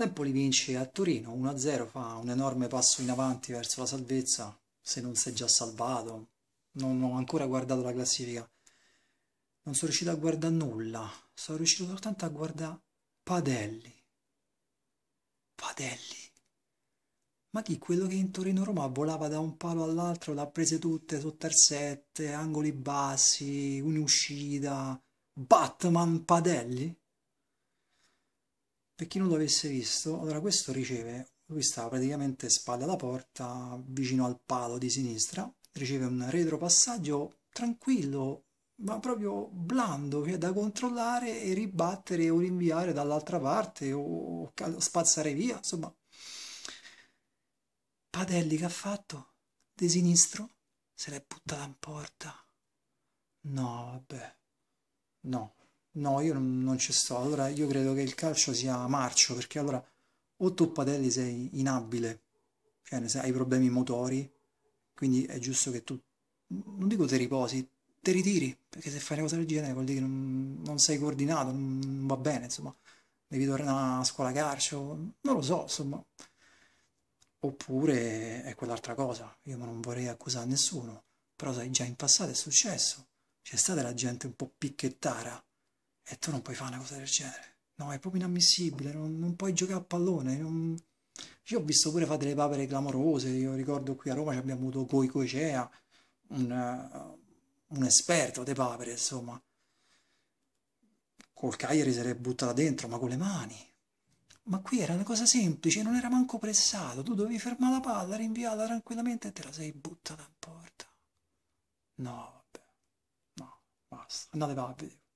L'Empoli vince a Torino 1-0, fa un enorme passo in avanti verso la salvezza, se non si è già salvato. Non ho ancora guardato la classifica. Non sono riuscito a guardare nulla, sono riuscito soltanto a guardare Padelli. Padelli. Ma chi quello che in Torino Roma volava da un palo all'altro, l'ha prese tutte sotto al sette, angoli bassi, un'uscita. Batman Padelli? Per chi non l'avesse visto, allora questo riceve, lui sta praticamente spalla alla porta, vicino al palo di sinistra, riceve un retropassaggio tranquillo, ma proprio blando, che è da controllare e ribattere o rinviare dall'altra parte o spazzare via, insomma. Padelli che ha fatto? Di sinistro? Se l'è buttata in porta. No, vabbè. No no, io non, non ci sto. Allora io credo che il calcio sia marcio, perché allora o tu Padelli sei inabile, cioè hai problemi motori, quindi è giusto che tu, non dico ti riposi, ti ritiri, perché se fai una cosa del genere vuol dire che non, non sei coordinato, non, non va bene, insomma, devi tornare a scuola calcio, non lo so, insomma. Oppure è quell'altra cosa, io non vorrei accusare nessuno, però sai, già in passato è successo, c'è stata la gente un po' picchettara, e tu non puoi fare una cosa del genere. No, è proprio inammissibile, non, non puoi giocare a pallone. Non... Io ho visto pure fare delle papere clamorose, io ricordo qui a Roma ci abbiamo avuto Coi Coicea, un, eh, un esperto di papere, insomma. Col Cagliari si l'è buttata dentro, ma con le mani. Ma qui era una cosa semplice, non era manco pressato, tu dovevi fermare la palla, rinviarla tranquillamente e te la sei buttata in porta. No, vabbè, no, basta, andate papere.